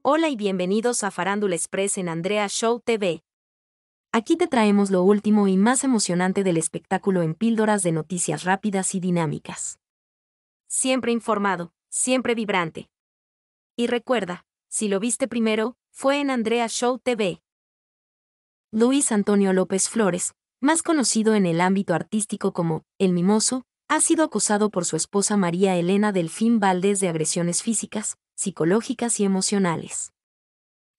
Hola y bienvenidos a Farándula Express en Andrea Show TV. Aquí te traemos lo último y más emocionante del espectáculo en píldoras de noticias rápidas y dinámicas. Siempre informado, siempre vibrante. Y recuerda, si lo viste primero, fue en Andrea Show TV. Luis Antonio López Flores, más conocido en el ámbito artístico como El Mimoso, ha sido acusado por su esposa María Elena Delfín Valdés de agresiones físicas, psicológicas y emocionales.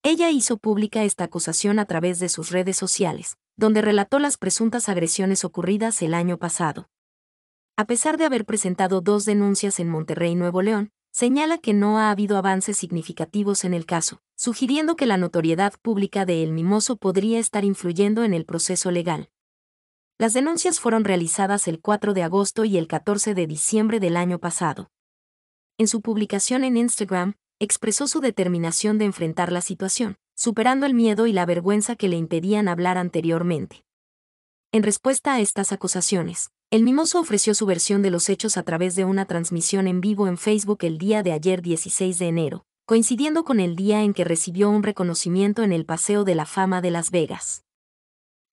Ella hizo pública esta acusación a través de sus redes sociales, donde relató las presuntas agresiones ocurridas el año pasado. A pesar de haber presentado dos denuncias en Monterrey, Nuevo León, señala que no ha habido avances significativos en el caso, sugiriendo que la notoriedad pública de El Mimoso podría estar influyendo en el proceso legal. Las denuncias fueron realizadas el 4 de agosto y el 14 de diciembre del año pasado. En su publicación en Instagram, expresó su determinación de enfrentar la situación, superando el miedo y la vergüenza que le impedían hablar anteriormente. En respuesta a estas acusaciones, el mimoso ofreció su versión de los hechos a través de una transmisión en vivo en Facebook el día de ayer 16 de enero, coincidiendo con el día en que recibió un reconocimiento en el Paseo de la Fama de Las Vegas.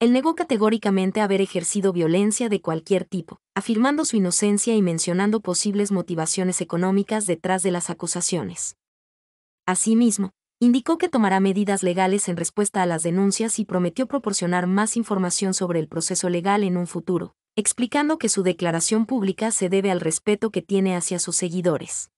Él negó categóricamente haber ejercido violencia de cualquier tipo, afirmando su inocencia y mencionando posibles motivaciones económicas detrás de las acusaciones. Asimismo, indicó que tomará medidas legales en respuesta a las denuncias y prometió proporcionar más información sobre el proceso legal en un futuro, explicando que su declaración pública se debe al respeto que tiene hacia sus seguidores.